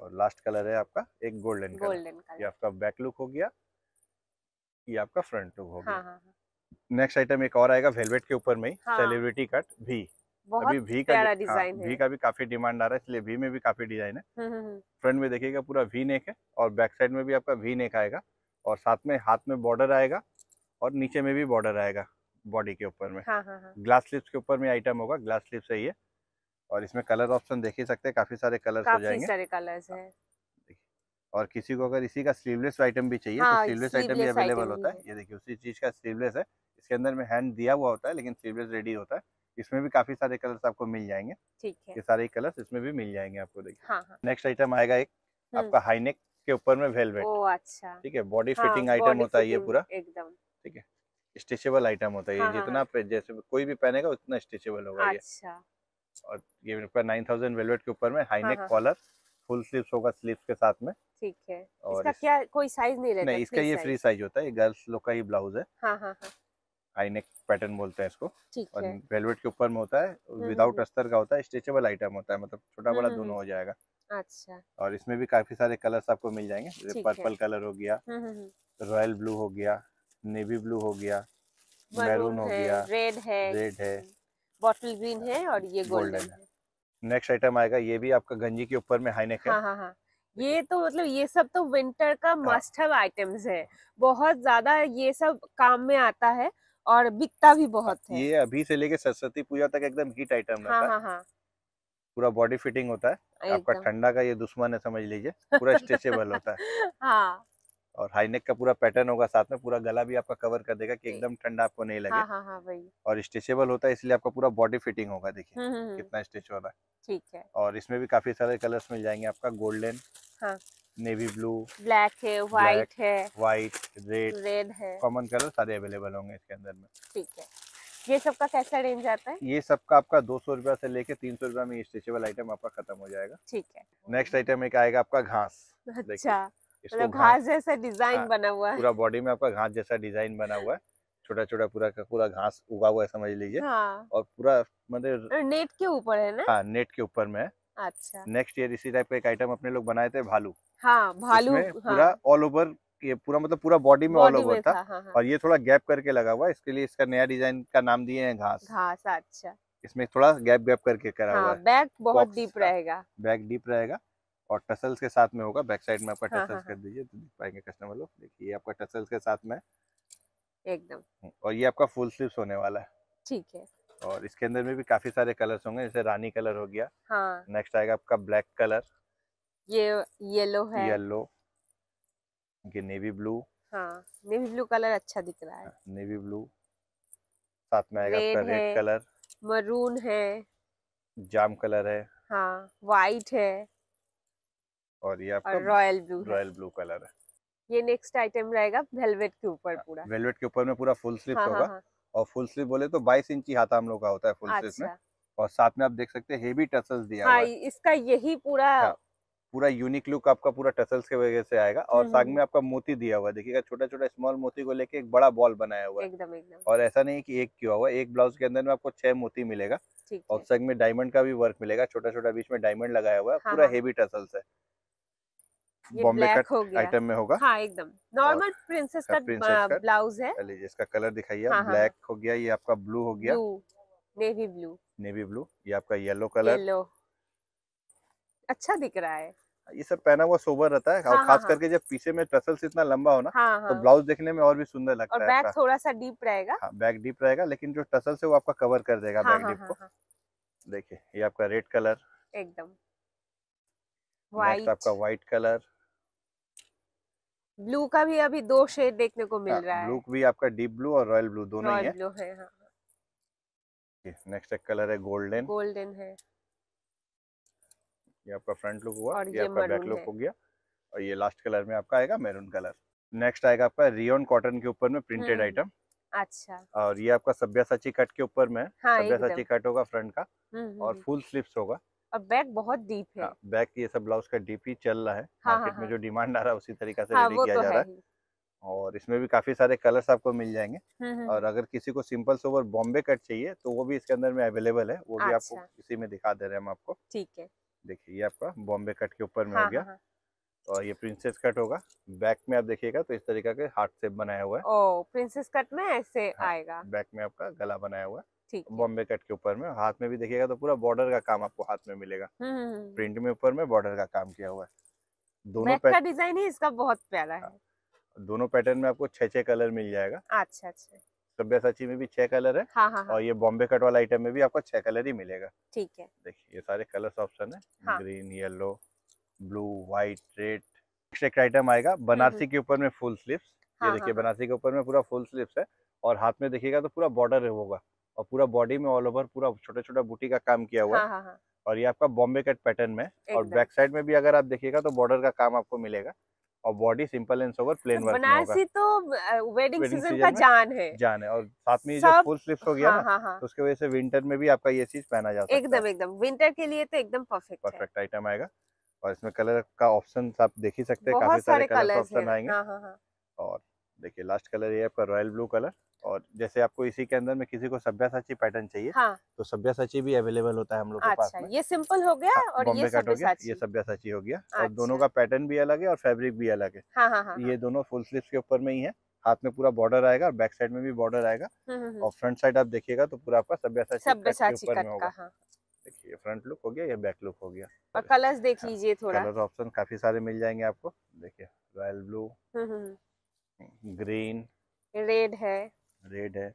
S1: और लास्ट कलर है आपका एक गोल्डन गोल्डन कलर, ये आपका बैक लुक हो गया ये आपका फ्रंट लुक हो हाँ, गया हाँ, हाँ, हाँ. नेक्स्ट आइटम एक और आएगा वेलवेट के ऊपर में सेलिब्रिटी हाँ। कट भी अभी भी का डिजाइन भी का भी काफी डिमांड आ रहा है इसलिए भी में भी काफी डिजाइन है फ्रंट हम्म, हम्म, हम्म। में देखिएगा पूरा वी नेक है और बैक साइड में भी आपका वी नेक आएगा और साथ में हाथ में बॉर्डर आएगा और नीचे में भी बॉर्डर आएगा बॉडी के ऊपर में ग्लास हाँ, स्लिप्स हाँ, के ऊपर में आइटम होगा ग्लास स्लिप्स है ये और इसमें कलर ऑप्शन देख ही सकते हैं काफी सारे कलर हो जाएंगे सारे कलर्स हैं और किसी को अगर इसी का स्लीवलेस आइटम भी चाहिए तो हाँ, तो स्लीवलेस आइटम भी अवेलेबल होता है ये देखिए उसी चीज का स्लीवलेस है इसके अंदर में हैंड दिया हुआ होता है लेकिन स्लीवलेस रेडी होता है इसमें भी काफी सारे कलर्स आपको मिल जाएंगे ठीक है ये सारे कलर्स इसमें भी मिल जाएंगे आपको देखिए नेक्स्ट हाँ, आइटम हाँ। आएगा एक हम्म। आपका हाईनेक के ऊपर में वेलवेट अच्छा ठीक है बॉडी फिटिंग आइटम होता है ये पूरा एकदम ठीक है स्ट्रेचेबल आइटम होता है ये हाँ, जितना जैसे कोई भी पहनेगा उतना स्ट्रेचेबल होगा ये अच्छा। और ये नाइन थाउजेंड वेलवेट के ऊपर में हाईनेक कॉलर फुल स्लीव होगा स्लीव के साथ में
S2: ठीक है और इसका इस... क्या कोई साइज नहीं रहता नहीं इसका ये फ्री
S1: साइज होता है गर्ल्स लोग का ही ब्लाउज है हाँ हाँ हाँ आई नेक पैटर्न बोलते हैं इसको और वेलवेट के ऊपर में होता है विदाउट हम्म, हम्म, हम्म। अस्तर का होता है स्ट्रेचेबल आइटम होता है मतलब छोटा बड़ा दोनों हो जाएगा अच्छा और इसमें भी काफी सारे कलर्स आपको मिल जाएंगे जैसे पर्पल कलर हो गया
S2: रॉयल
S1: ब्लू हो गया नेवी ब्लू हो गया मैरून हो गया रेड है रेड है
S2: बॉटल ग्रीन है और ये गोल्डन है
S1: नेक्स्ट आइटम आएगा ये भी आपका गंजी के ऊपर में हाईनेक है हाँ, हाँ,
S2: हाँ। ये तो मतलब ये सब तो विंटर का मस्ट हैव आइटम्स है बहुत ज्यादा ये सब काम में आता है और बिकता भी
S1: बहुत है ये अभी से लेके सरस्वती पूजा तक एकदम हीट आइटम रहता हाँ, हाँ, हाँ। पूरा बॉडी फिटिंग होता है आपका ठंडा का ये दुश्मन है समझ लीजिए पूरा स्ट्रेचेबल होता है हाँ। और हाईनेक का पूरा पैटर्न होगा साथ में पूरा गला भी आपका कवर कर देगा कि एकदम ठंडा आपको नहीं लगे हाँ, हाँ, हाँ, भाई। और स्ट्रेचेबल होता है इसलिए आपका पूरा बॉडी फिटिंग होगा देखिए हम्म, हम्म, हम्म। कितना स्ट्रेच हो रहा है ठीक है और इसमें भी काफी सारे कलर्स मिल जाएंगे आपका गोल्डन हाँ। नेवी ब्लू
S2: ब्लैक है व्हाइट है
S1: व्हाइट रेड रेड है कॉमन कलर सारे अवेलेबल होंगे इसके अंदर में
S2: ठीक है ये सब का कैसा रेंज आता है
S1: ये सब का आपका दो सौ रूपया से लेके तीन सौ रूपया में स्ट्रेचेबल आइटम आपका खत्म हो जाएगा ठीक है नेक्स्ट आइटम एक आएगा आपका घास अच्छा
S2: मतलब घास जैसा डिजाइन हाँ, बना हुआ है पूरा
S1: बॉडी में आपका घास जैसा डिजाइन बना हुआ है छोटा छोटा पूरा का पूरा घास उगा हुआ है समझ लीजिए हाँ। और पूरा मतलब
S2: नेट के ऊपर है ना
S1: हाँ नेट के ऊपर में
S2: अच्छा
S1: नेक्स्ट ईयर इसी टाइप का एक आइटम अपने लोग बनाए थे भालू
S2: हाँ भालू हाँ। पूरा
S1: ऑल ओवर ये पूरा मतलब पूरा बॉडी में ऑल ओवर था, था हाँ, हाँ, और ये थोड़ा गैप करके लगा हुआ है इसके लिए इसका नया डिजाइन का नाम दिए हैं घास
S2: घास अच्छा
S1: इसमें थोड़ा गैप गैप करके करा हाँ, हुआ है
S2: बैक बहुत डीप रहेगा
S1: बैक डीप रहेगा और टसल्स के साथ में होगा बैक साइड में आपका हाँ, टसल्स हाँ, हाँ, कर दीजिए तो देख पाएंगे कस्टमर लोग देखिए आपका टसल्स के साथ में
S2: एकदम
S1: हम्म, और ये आपका फुल स्लीव होने वाला है ठीक है और इसके अंदर में भी काफी सारे कलर्स होंगे जैसे रानी कलर हो गया हाँ। नेक्स्ट आएगा आपका ब्लैक कलर
S2: ये येलो है
S1: येलो ये नेवी ब्लू
S2: हाँ नेवी ब्लू कलर अच्छा दिख रहा है हाँ,
S1: नेवी ब्लू साथ में आएगा रेड, रेड कलर
S2: मरून है
S1: जाम कलर है
S2: हाँ वाइट है
S1: और ये आपका royal blue royal blue colour
S2: है ये नेक्स्ट आइटम रहेगा वेलवेट के ऊपर हाँ, पूरा
S1: वेलवेट के ऊपर में पूरा फुल स्लीव हाँ, होगा हाँ, हाँ. और फुल स्लीव बोले तो 22 इंची हाथा हम लोग का होता है फुल अच्छा. स्लीव में और साथ में आप देख सकते हैं हेवी टसल्स दिया हाँ, हुआ है
S2: इसका यही पूरा हाँ.
S1: पूरा यूनिक लुक आपका पूरा टसल्स के वजह से आएगा और हम्म, साग हम्म। में आपका मोती दिया हुआ है देखिएगा छोटा छोटा स्मॉल मोती को लेके एक बड़ा बॉल बनाया हुआ
S2: है एकदम एकदम
S1: और ऐसा नहीं कि एक किया हुआ एक ब्लाउज के अंदर में आपको छह मोती मिलेगा और साग में डायमंड का भी वर्क मिलेगा छोटा छोटा बीच में डायमंड लगाया हुआ है हाँ, पूरा हेवी हाँ। टसल्स है बॉम्बे कट आइटम में होगा हाँ
S2: एकदम नॉर्मल प्रिंसेस का ब्लाउज
S1: है इसका कलर दिखाइए ब्लैक हाँ, हो गया ये आपका ब्लू हो गया नेवी ब्लू नेवी ब्लू ये आपका येलो कलर
S2: अच्छा दिख रहा है हाँ,
S1: ये सब पहना हुआ सोबर रहता है हाँ, और हाँ, खास हाँ, करके जब पीछे में टसल्स इतना लंबा हो ना हाँ, हाँ, तो ब्लाउज देखने में और भी सुंदर लगता और है बैक
S2: थोड़ा सा डीप रहेगा हाँ,
S1: बैक डीप रहेगा लेकिन जो टसल से वो आपका कवर कर देगा हाँ, बैक हाँ, डीप हाँ, को हाँ, देखिए ये आपका रेड कलर
S2: एकदम आपका
S1: व्हाइट कलर
S2: ब्लू का भी अभी दो शेड देखने को मिल रहा है ब्लू
S1: भी आपका डीप ब्लू और रॉयल ब्लू दोनों ही
S2: है
S1: नेक्स्ट एक कलर है गोल्डन
S2: गोल्डन है
S1: ये आपका फ्रंट लुक हुआ ये, ये आपका बैक लुक हो गया और ये लास्ट कलर में आपका आएगा मेरून कलर नेक्स्ट आएगा आपका रियोन कॉटन के ऊपर में प्रिंटेड हम्म। आइटम अच्छा और ये आपका साची कट के ऊपर में हाँ, सब्यासाची कट होगा फ्रंट का
S2: हम्म, हम्म, और
S1: फुल स्लीव्स होगा
S2: और बैक बहुत डीप है हाँ,
S1: बैक ये सब ब्लाउज का डीप ही चल रहा है हाँ, मार्केट हाँ, में हाँ। जो डिमांड आ रहा है उसी तरीका से हाँ, किया तो जा रहा है और इसमें भी काफी सारे कलर्स आपको मिल जाएंगे और अगर किसी को सिंपल सोवर बॉम्बे कट चाहिए तो वो भी इसके अंदर में अवेलेबल है वो भी आपको अच्छा। इसी में दिखा दे रहे हैं हम आपको ठीक है देखिए ये आपका बॉम्बे कट के ऊपर में हाँ, हो गया हाँ, हाँ, और ये प्रिंसेस कट होगा बैक में आप देखिएगा तो इस तरीका के हार्ट शेप बनाया हुआ है
S2: ओ प्रिंसेस कट में ऐसे हाँ, आएगा
S1: बैक में आपका गला बनाया हुआ है बॉम्बे कट के ऊपर में हाथ में भी देखिएगा तो पूरा बॉर्डर का काम आपको हाथ में मिलेगा प्रिंट हम्म, हम्म, हम्म, में ऊपर में बॉर्डर का काम किया हुआ है दोनों का
S2: डिजाइन ही इसका बहुत प्यारा हाँ। है
S1: दोनों पैटर्न में आपको छह छह कलर मिल जाएगा अच्छा अच्छा सभ्यासाची में भी छह कलर है हाँ, हाँ, हाँ. और ये बॉम्बे कट वाला आइटम में भी आपको छह कलर ही मिलेगा ठीक है देखिए ये सारे कलर्स ऑप्शन है हाँ. Green yellow blue white red एक आइटम आएगा हम्म, बनारसी हम्म। के ऊपर में फुल स्लीव्स ये हाँ, देखिए हाँ, हाँ। बनारसी के ऊपर में पूरा फुल स्लीव है और हाथ में देखिएगा तो पूरा बॉर्डर होगा और पूरा बॉडी में ऑल ओवर पूरा छोटा छोटा बूटी का काम किया हुआ है और ये आपका बॉम्बे कट पैटर्न में और बैक साइड में भी अगर आप देखिएगा तो बॉर्डर का काम आपको मिलेगा और body simple and sober plain work Banarasi
S2: तो वेडिंग सीजन का जान है
S1: जान है और साथ में जो फुल स्लीव्स हो गया हाँ, ना हाँ, हाँ। तो उसके वजह से विंटर में भी आपका ये चीज पहना जाता है एकदम
S2: एकदम विंटर के लिए तो एकदम परफेक्ट
S1: परफेक्ट आइटम आएगा और इसमें कलर का ऑप्शन आप देख ही सकते हैं काफी सारे कलर ऑप्शन आएंगे हाँ, हाँ, और देखिए लास्ट कलर ये आपका रॉयल ब्लू कलर और जैसे आपको इसी के अंदर में किसी को सभ्यासाची पैटर्न चाहिए हाँ। तो सभ्यासाची भी अवेलेबल होता है हम लोग अच्छा,
S2: ये सिंपल हो गया हाँ, और ये कट हो गया ये
S1: सभ्यासाची हो गया और अच्छा। दोनों का पैटर्न भी अलग है और फैब्रिक भी अलग है हाँ, हाँ, हाँ, हाँ। ये दोनों फुल स्लीव के ऊपर में ही है हाथ में पूरा बॉर्डर आएगा और बैक साइड में भी बॉर्डर आएगा हम्म, हम्म, हम्म। और फ्रंट साइड आप देखिएगा तो पूरा आपका सभ्यासाची सभ्यासाची में होगा हाँ। देखिए फ्रंट लुक हो गया या बैक लुक हो गया
S2: और कलर्स देख हाँ, लीजिए थोड़ा कलर
S1: ऑप्शन काफी सारे मिल जाएंगे आपको देखिए रॉयल ब्लू ग्रीन
S2: रेड है
S1: रेड है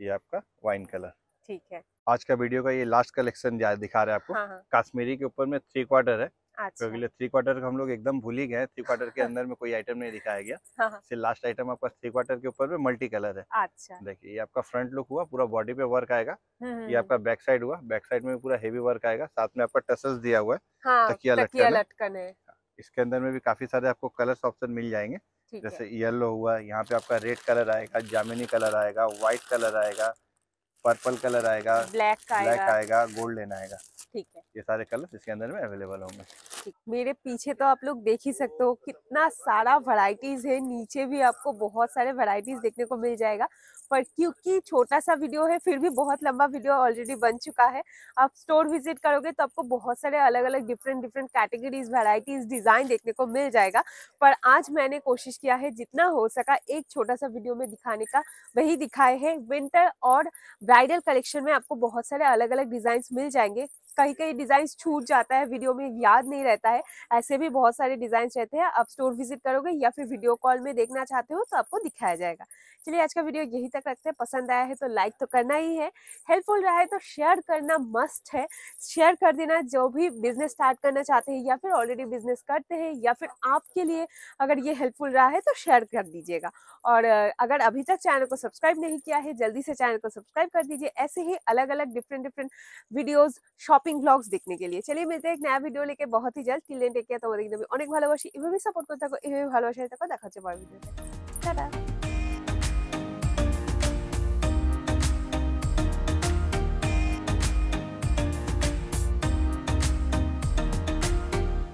S1: ये आपका वाइन कलर ठीक है आज का वीडियो का ये लास्ट कलेक्शन दिखा रहे हैं आपको हाँ, हाँ। काश्मीरी के ऊपर में थ्री क्वार्टर है अच्छा। क्योंकि थ्री क्वार्टर हम लोग एकदम भूल ही गए थ्री क्वार्टर के हाँ। अंदर में कोई आइटम नहीं दिखाया गया हाँ। लास्ट हाँ। आइटम आपका थ्री क्वार्टर के ऊपर में मल्टी कलर है अच्छा देखिए ये आपका फ्रंट लुक हुआ पूरा बॉडी पे वर्क आएगा हम्म, हम्म, ये हम्म। आपका बैक साइड हुआ बैक साइड में पूरा हेवी वर्क आएगा साथ में आपका टसल दिया हुआ है तकिया लटकन है इसके अंदर में भी काफी सारे आपको कलर ऑप्शन मिल जाएंगे जैसे येलो हुआ यहाँ पे आपका रेड कलर आएगा जामिनी कलर आएगा व्हाइट कलर आएगा पर्पल कलर आएगा ब्लैक आएगा, आएगा गोल्डन आएगा ठीक है ये सारे कलर इसके अंदर में अवेलेबल होंगे
S2: मेरे पीछे तो आप लोग देख ही सकते हो कितना सारा वराइटीज है नीचे भी आपको बहुत सारे वराइटीज देखने को मिल जाएगा पर क्योंकि छोटा सा वीडियो है फिर भी बहुत लंबा वीडियो ऑलरेडी बन चुका है आप स्टोर विजिट करोगे तो आपको बहुत सारे अलग अलग different different categories varieties design देखने को मिल जाएगा पर आज मैंने कोशिश किया है जितना हो सका एक छोटा सा वीडियो में दिखाने का वही दिखाए है विंटर और ब्राइडल कलेक्शन में आपको बहुत सारे अलग अलग डिज़ाइन मिल जाएंगे कहीं कहीं डिजाइन छूट जाता है वीडियो में याद नहीं रहता है ऐसे भी बहुत सारे डिजाइन रहते हैं आप स्टोर विजिट करोगे या फिर वीडियो कॉल में देखना चाहते हो तो आपको दिखाया जाएगा चलिए आज का वीडियो यही तक रखते हैं पसंद आया है तो लाइक तो करना ही है हेल्पफुल रहा है तो शेयर करना मस्ट है शेयर कर देना जो भी बिजनेस स्टार्ट करना चाहते हैं या फिर ऑलरेडी बिजनेस करते हैं या फिर आपके लिए अगर ये हेल्पफुल रहा है तो शेयर कर दीजिएगा और अगर अभी तक चैनल को सब्सक्राइब नहीं किया है जल्दी से चैनल को सब्सक्राइब कर दीजिए ऐसे ही अलग अलग different different videos shopping shopping blogs देखने के চলে মিলতে এক নয়া ভিডিও नया वीडियो लेके बहुत ही তোমাদের অনেক ভালোবাসি এভাবেই সাপোর্ট করতে থাকো এভাবে ভালোবাসা থাকো দেখা হচ্ছে পরের ভিডিওতে টাটা